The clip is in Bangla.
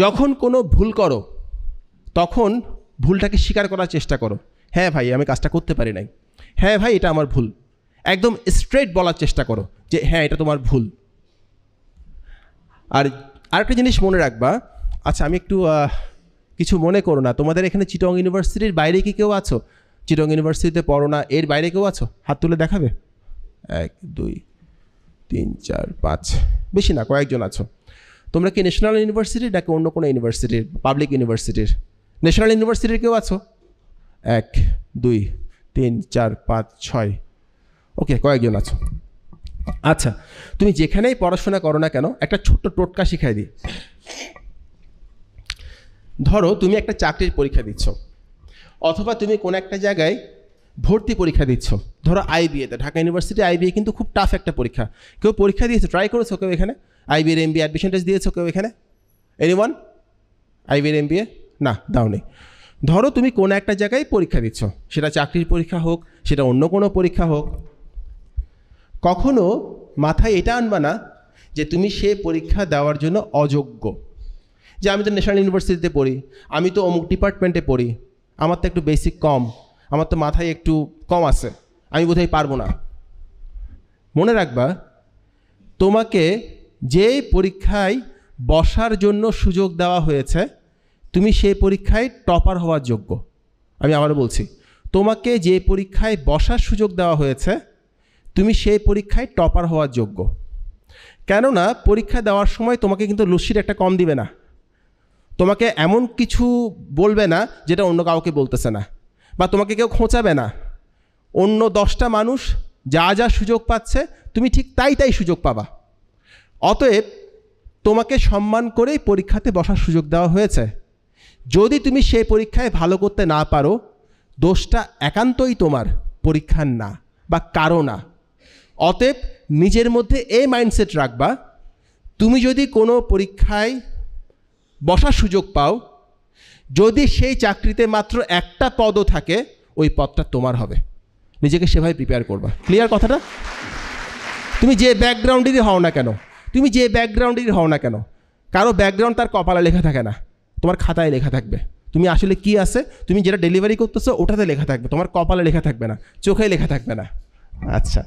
যখন কোনো ভুল করো তখন ভুলটাকে স্বীকার করার চেষ্টা করো হ্যাঁ ভাই আমি কাজটা করতে পারি নাই হ্যাঁ ভাই এটা আমার ভুল একদম স্ট্রেট বলার চেষ্টা করো যে হ্যাঁ এটা তোমার ভুল আর আরেকটা জিনিস মনে রাখবা আচ্ছা আমি একটু কিছু মনে করো না তোমাদের এখানে চিটং ইউনিভার্সিটির বাইরে কি কেউ আছো চিটং ইউনিভার্সিটিতে পড়ো না এর বাইরে কেউ আছো হাত তুলে দেখাবে এক দুই তিন চার পাঁচ বেশি না কয়েকজন আছো তোমরা কি ন্যাশনাল ইউনিভার্সিটি নাকি অন্য কোনো ইউনিভার্সিটির পাবলিক ইউনিভার্সিটির ন্যাশনাল ইউনিভার্সিটির কেউ আছো এক দুই তিন চার পাঁচ ছয় ওকে কয়েকজন আছো আচ্ছা তুমি যেখানেই পড়াশোনা করো না কেন একটা ছোট্ট টোটকা শিখাই দিই ধরো তুমি একটা চাকরির পরীক্ষা দিচ্ছ অথবা তুমি কোনো একটা জায়গায় ভর্তি পরীক্ষা দিচ্ছ ধরো আইবিএতে ঢাকা ইউনিভার্সিটি আইবিএ কিন্তু খুব টাফ একটা পরীক্ষা কেউ পরীক্ষা দিয়েছে ট্রাই করেছো কেউ এখানে আইবিএর এম বি অ্যাডমিশন টেস্ট দিয়েছো কেউ এখানে এনি ওয়ান আইবিএর এম বিএ না দাওনি ধরো তুমি কোনো একটা জায়গায় পরীক্ষা দিচ্ছ সেটা চাকরির পরীক্ষা হোক সেটা অন্য কোনো পরীক্ষা হোক কখনো মাথায় এটা আনবা না যে তুমি সে পরীক্ষা দেওয়ার জন্য অযোগ্য যে আমি তো ন্যাশনাল ইউনিভার্সিটিতে পড়ি আমি তো অমুক ডিপার্টমেন্টে পড়ি আমার তো একটু বেসিক কম আমার তো মাথায় একটু কম আছে আমি বোধহয় পারবো না মনে রাখবা তোমাকে যেই পরীক্ষায় বসার জন্য সুযোগ দেওয়া হয়েছে তুমি সেই পরীক্ষায় টপার হওয়ার যোগ্য আমি আবারও বলছি তোমাকে যে পরীক্ষায় বসার সুযোগ দেওয়া হয়েছে তুমি সেই পরীক্ষায় টপার হওয়ার যোগ্য কেননা পরীক্ষা দেওয়ার সময় তোমাকে কিন্তু লুসির একটা কম দিবে না তোমাকে এমন কিছু বলবে না যেটা অন্য কাউকে বলতেছে না বা তোমাকে কেউ খোঁচাবে না অন্য দশটা মানুষ যা যা সুযোগ পাচ্ছে তুমি ঠিক তাই তাই সুযোগ পাবা অতএব তোমাকে সম্মান করেই পরীক্ষাতে বসার সুযোগ দেওয়া হয়েছে যদি তুমি সেই পরীক্ষায় ভালো করতে না পারো দোষটা একান্তই তোমার পরীক্ষার না বা কারো না অতএব নিজের মধ্যে এই মাইন্ডসেট রাখবা তুমি যদি কোনো পরীক্ষায় বসার সুযোগ পাও যদি সেই চাকরিতে মাত্র একটা পদও থাকে ওই পদটা তোমার হবে নিজেকে সেভাবে প্রিপেয়ার করবা ক্লিয়ার কথাটা তুমি যে ব্যাকগ্রাউন্ডেরই হও না কেন তুমি যে ব্যাকগ্রাউন্ডেরই হও না কেন কারো ব্যাকগ্রাউন্ড তার কপালে লেখা থাকে না তোমার খাতায় লেখা থাকবে তুমি আসলে কি আছে তুমি যেটা ডেলিভারি করতেছো ওটাতে লেখা থাকবে তোমার কপালে লেখা থাকবে না চোখে লেখা থাকবে না আচ্ছা